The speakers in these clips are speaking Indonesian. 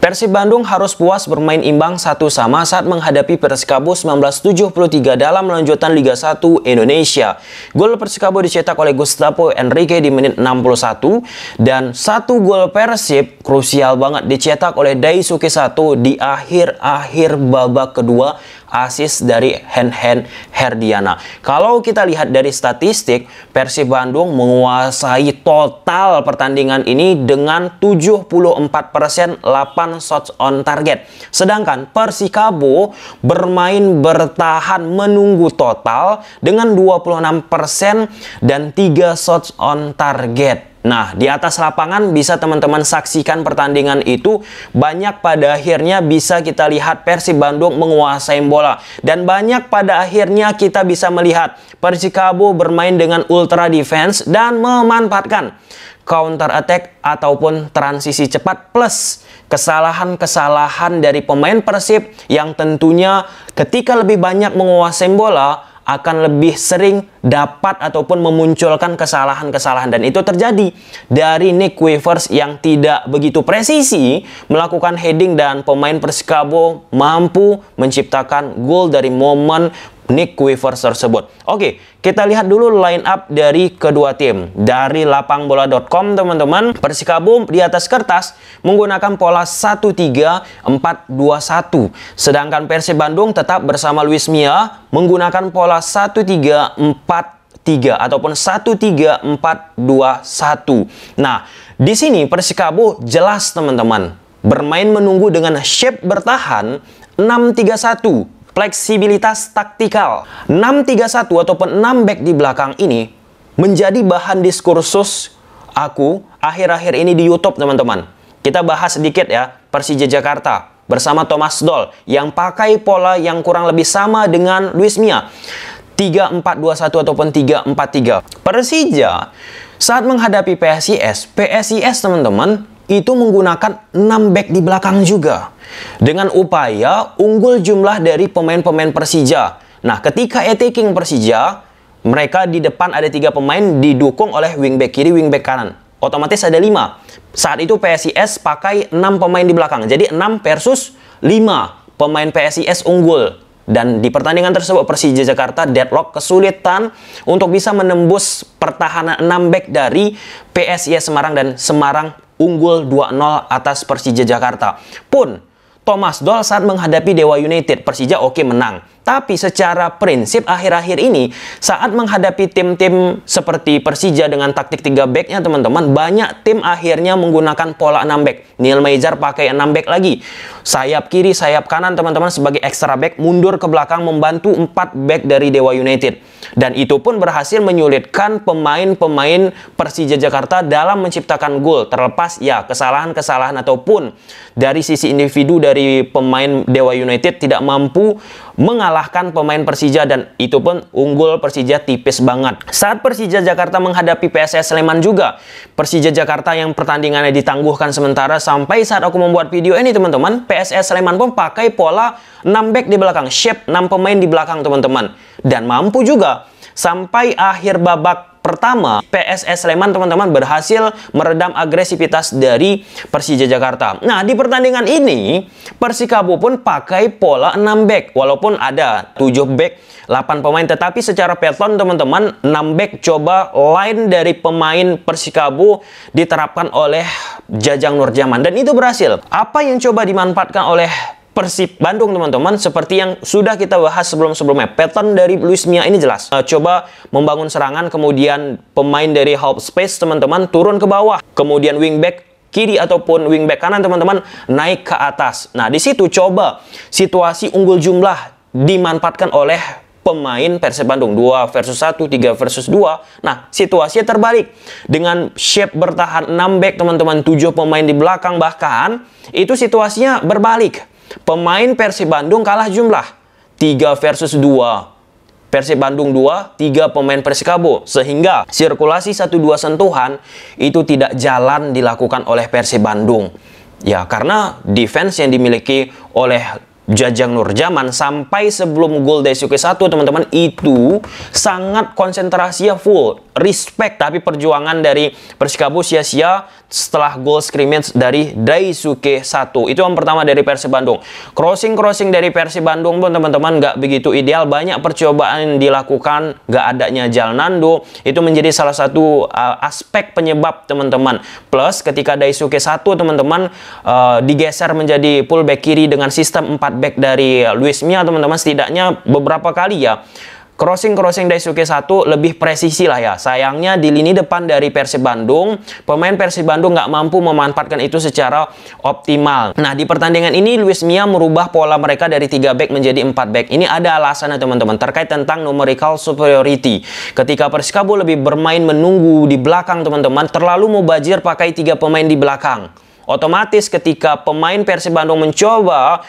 Persib Bandung harus puas bermain imbang satu sama saat menghadapi Persikabo 1973 dalam lanjutan Liga 1 Indonesia. Gol Persikabo dicetak oleh Gustavo Enrique di menit 61 dan satu gol Persib krusial banget dicetak oleh Daisuke Sato di akhir-akhir babak kedua assist dari Hen-Hen Herdiana. Kalau kita lihat dari statistik, Persib Bandung menguasai total pertandingan ini dengan 74% persen, 8 shots on target. Sedangkan Persikabo bermain bertahan menunggu total dengan 26% persen dan 3 shots on target. Nah, di atas lapangan bisa teman-teman saksikan pertandingan itu banyak pada akhirnya bisa kita lihat Persib Bandung menguasai bola dan banyak pada akhirnya kita bisa melihat Persikabo bermain dengan ultra defense dan memanfaatkan counter attack ataupun transisi cepat plus kesalahan-kesalahan dari pemain Persib yang tentunya ketika lebih banyak menguasai bola akan lebih sering dapat ataupun memunculkan kesalahan-kesalahan dan itu terjadi dari Nick Weavers yang tidak begitu presisi melakukan heading dan pemain Persikabo mampu menciptakan gol dari momen Nick Quivers tersebut. Oke, kita lihat dulu line up dari kedua tim. Dari lapangbola.com teman-teman, Persikabo di atas kertas menggunakan pola 1-3-4-2-1. Sedangkan Persib Bandung tetap bersama Luis Mia menggunakan pola 1-3-4 2 3 ataupun 1 3 4 2 1. Nah, di sini Persikabo jelas teman-teman bermain menunggu dengan shape bertahan 6 3 1 fleksibilitas taktikal. 631 atau ataupun 6 back di belakang ini menjadi bahan diskursus aku akhir-akhir ini di YouTube, teman-teman. Kita bahas sedikit ya, Persija Jakarta bersama Thomas Doll yang pakai pola yang kurang lebih sama dengan Luis Mia. 3 ataupun 3 Persija saat menghadapi PSIS, PSIS teman-teman itu menggunakan 6 back di belakang juga. Dengan upaya unggul jumlah dari pemain-pemain Persija. Nah, ketika attacking Persija, mereka di depan ada tiga pemain didukung oleh wingback kiri, wingback kanan. Otomatis ada 5. Saat itu PSIS pakai 6 pemain di belakang. Jadi 6 versus 5 pemain PSIS unggul. Dan di pertandingan tersebut Persija Jakarta deadlock kesulitan untuk bisa menembus pertahanan 6 back dari PSIS Semarang dan Semarang unggul 2-0 atas Persija Jakarta. Pun Thomas Doll saat menghadapi Dewa United, Persija oke menang. Tapi secara prinsip akhir-akhir ini saat menghadapi tim-tim seperti Persija dengan taktik 3 backnya teman-teman, banyak tim akhirnya menggunakan pola 6 back. Neil Meijer pakai 6 back lagi. Sayap kiri, sayap kanan teman-teman sebagai extra back mundur ke belakang membantu 4 back dari Dewa United. Dan itu pun berhasil menyulitkan pemain-pemain Persija Jakarta dalam menciptakan gol terlepas ya kesalahan-kesalahan ataupun dari sisi individu dari pemain Dewa United tidak mampu mengalahkan pemain Persija dan itu pun unggul Persija tipis banget. Saat Persija Jakarta menghadapi PSS Sleman juga, Persija Jakarta yang pertandingannya ditangguhkan sementara sampai saat aku membuat video ini teman-teman, PSS Sleman pun pakai pola 6 back di belakang, shape 6 pemain di belakang teman-teman. Dan mampu juga sampai akhir babak pertama PSS Sleman teman-teman berhasil meredam agresivitas dari Persija Jakarta. Nah, di pertandingan ini Persikabo pun pakai pola 6 back walaupun ada 7 back 8 pemain tetapi secara pattern teman-teman 6 back coba line dari pemain Persikabo diterapkan oleh Jajang Nurjaman dan itu berhasil. Apa yang coba dimanfaatkan oleh Persib Bandung teman-teman seperti yang sudah kita bahas sebelum-sebelumnya pattern dari Luis Mia ini jelas uh, coba membangun serangan kemudian pemain dari half space teman-teman turun ke bawah kemudian wingback kiri ataupun wingback kanan teman-teman naik ke atas nah di situ coba situasi unggul jumlah dimanfaatkan oleh pemain Persib Bandung 2 versus 1, 3 versus 2. Nah, situasinya terbalik. Dengan shape bertahan 6 back teman-teman, 7 pemain di belakang bahkan, itu situasinya berbalik. Pemain Persib Bandung kalah jumlah. 3 versus 2. Persib Bandung 2, 3 pemain Persikabo. Sehingga sirkulasi 1-2 sentuhan itu tidak jalan dilakukan oleh Persib Bandung. Ya, karena defense yang dimiliki oleh Jajang Nurjaman sampai sebelum gol Daisuke 1 teman-teman itu sangat konsentrasinya full respect tapi perjuangan dari Persikabo sia-sia setelah gol scrimmage dari Daisuke 1. Itu yang pertama dari Persib Bandung. Crossing-crossing dari Persib Bandung pun teman-teman nggak begitu ideal. Banyak percobaan yang dilakukan, nggak adanya Jalnando. Itu menjadi salah satu uh, aspek penyebab teman-teman. Plus ketika Daisuke 1 teman-teman uh, digeser menjadi pullback kiri dengan sistem 4 back dari Luis Mia teman-teman setidaknya beberapa kali ya Crossing-crossing Daisuke 1 lebih presisi lah ya. Sayangnya di lini depan dari Persib Bandung, pemain Persib Bandung nggak mampu memanfaatkan itu secara optimal. Nah, di pertandingan ini Luis Mia merubah pola mereka dari 3 back menjadi 4 back. Ini ada alasannya teman-teman terkait tentang numerical superiority. Ketika Persikabo lebih bermain menunggu di belakang teman-teman, terlalu mau mubajir pakai tiga pemain di belakang. Otomatis ketika pemain Persib Bandung mencoba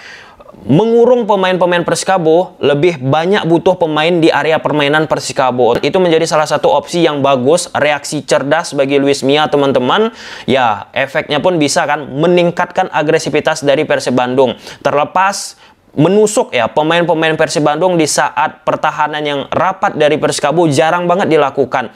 mengurung pemain-pemain Persikabo lebih banyak butuh pemain di area permainan Persikabo. Itu menjadi salah satu opsi yang bagus, reaksi cerdas bagi Luis Mia teman-teman. Ya, efeknya pun bisa kan meningkatkan agresivitas dari Persib Bandung. Terlepas menusuk ya pemain-pemain Persib Bandung di saat pertahanan yang rapat dari Persikabo jarang banget dilakukan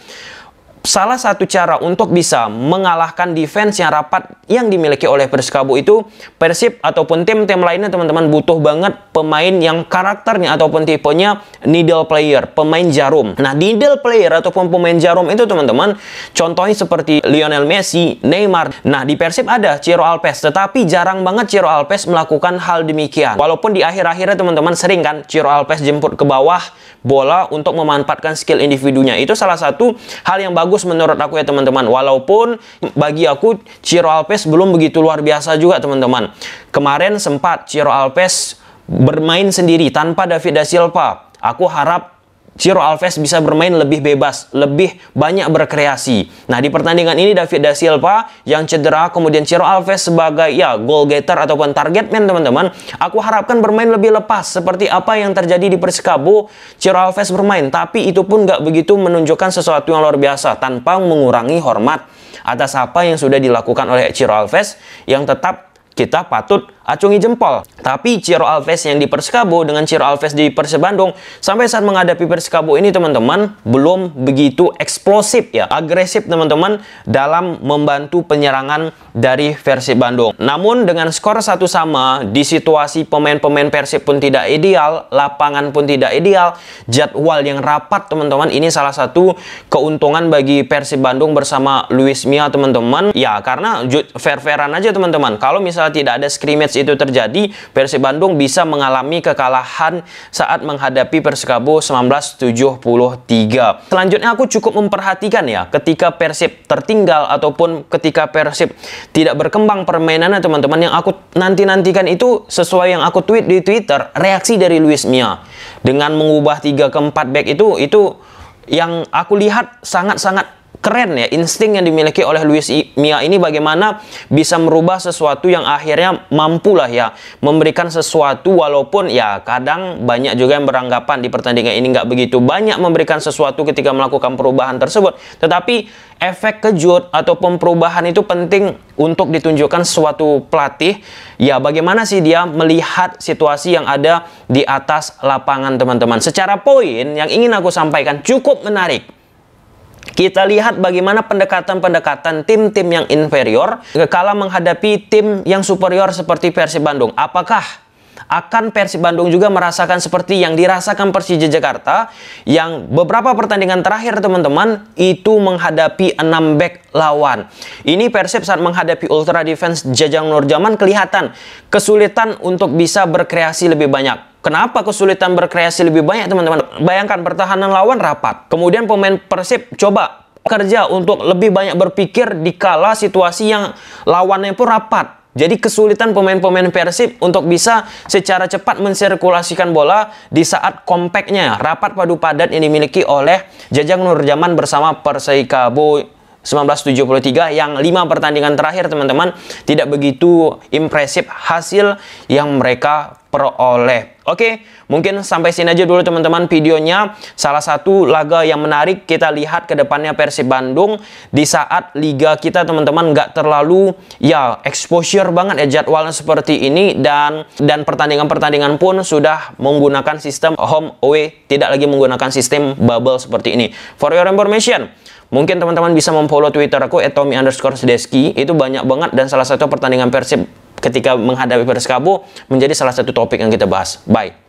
salah satu cara untuk bisa mengalahkan defense yang rapat yang dimiliki oleh Persikabo itu Persib ataupun tim-tim lainnya teman-teman butuh banget pemain yang karakternya ataupun tipenya needle player, pemain jarum. Nah, needle player ataupun pemain jarum itu teman-teman contohnya seperti Lionel Messi, Neymar. Nah, di Persib ada Ciro Alpes, tetapi jarang banget Ciro Alpes melakukan hal demikian. Walaupun di akhir-akhirnya teman-teman sering kan Ciro Alpes jemput ke bawah bola untuk memanfaatkan skill individunya. Itu salah satu hal yang bagus bagus menurut aku ya teman-teman. Walaupun bagi aku Ciro Alpes belum begitu luar biasa juga teman-teman. Kemarin sempat Ciro Alpes bermain sendiri tanpa David da Silva. Aku harap Ciro Alves bisa bermain lebih bebas, lebih banyak berkreasi. Nah, di pertandingan ini David Da Silva yang cedera, kemudian Ciro Alves sebagai ya goal getter ataupun target man teman-teman, aku harapkan bermain lebih lepas seperti apa yang terjadi di Persikabo. Ciro Alves bermain, tapi itu pun nggak begitu menunjukkan sesuatu yang luar biasa tanpa mengurangi hormat atas apa yang sudah dilakukan oleh Ciro Alves yang tetap kita patut acungi jempol. Tapi Ciro Alves yang di Persikabo dengan Ciro Alves di Persib Bandung sampai saat menghadapi Persikabo ini teman-teman belum begitu eksplosif ya, agresif teman-teman dalam membantu penyerangan dari Persib Bandung. Namun dengan skor satu sama di situasi pemain-pemain Persib pun tidak ideal, lapangan pun tidak ideal, jadwal yang rapat teman-teman ini salah satu keuntungan bagi Persib Bandung bersama Luis Mia teman-teman. Ya karena fair-fairan aja teman-teman. Kalau misalnya tidak ada scrimmage itu terjadi, Persib Bandung bisa mengalami kekalahan saat menghadapi Persikabo 1973. Selanjutnya aku cukup memperhatikan ya ketika Persib tertinggal ataupun ketika Persib tidak berkembang permainannya teman-teman yang aku nanti-nantikan itu sesuai yang aku tweet di Twitter, reaksi dari Luis Mia dengan mengubah 3 ke 4 back itu itu yang aku lihat sangat-sangat keren ya insting yang dimiliki oleh Luis Mia ini bagaimana bisa merubah sesuatu yang akhirnya mampulah ya memberikan sesuatu walaupun ya kadang banyak juga yang beranggapan di pertandingan ini nggak begitu banyak memberikan sesuatu ketika melakukan perubahan tersebut tetapi efek kejut ataupun perubahan itu penting untuk ditunjukkan suatu pelatih ya bagaimana sih dia melihat situasi yang ada di atas lapangan teman-teman secara poin yang ingin aku sampaikan cukup menarik kita lihat bagaimana pendekatan-pendekatan tim-tim yang inferior kala menghadapi tim yang superior seperti Persib Bandung. Apakah akan Persib Bandung juga merasakan seperti yang dirasakan Persija Jakarta yang beberapa pertandingan terakhir teman-teman itu menghadapi enam back lawan. Ini Persib saat menghadapi ultra defense Jajang Nurjaman kelihatan kesulitan untuk bisa berkreasi lebih banyak. Kenapa kesulitan berkreasi lebih banyak teman-teman? Bayangkan pertahanan lawan rapat. Kemudian pemain Persib coba kerja untuk lebih banyak berpikir di kala situasi yang lawannya pun rapat. Jadi kesulitan pemain-pemain Persib untuk bisa secara cepat mensirkulasikan bola di saat kompaknya rapat padu padat yang dimiliki oleh Jajang Nurjaman bersama Persikabo 1973 yang lima pertandingan terakhir teman-teman tidak begitu impresif hasil yang mereka peroleh. Oke, mungkin sampai sini aja dulu teman-teman videonya. Salah satu laga yang menarik kita lihat ke depannya Persib Bandung di saat liga kita teman-teman nggak terlalu ya exposure banget ya jadwalnya seperti ini dan dan pertandingan-pertandingan pun sudah menggunakan sistem home away, tidak lagi menggunakan sistem bubble seperti ini. For your information, Mungkin teman-teman bisa memfollow Twitter aku @tommy underscore Sedeski. Itu banyak banget dan salah satu pertandingan Persib ketika menghadapi Persikabo menjadi salah satu topik yang kita bahas. Bye.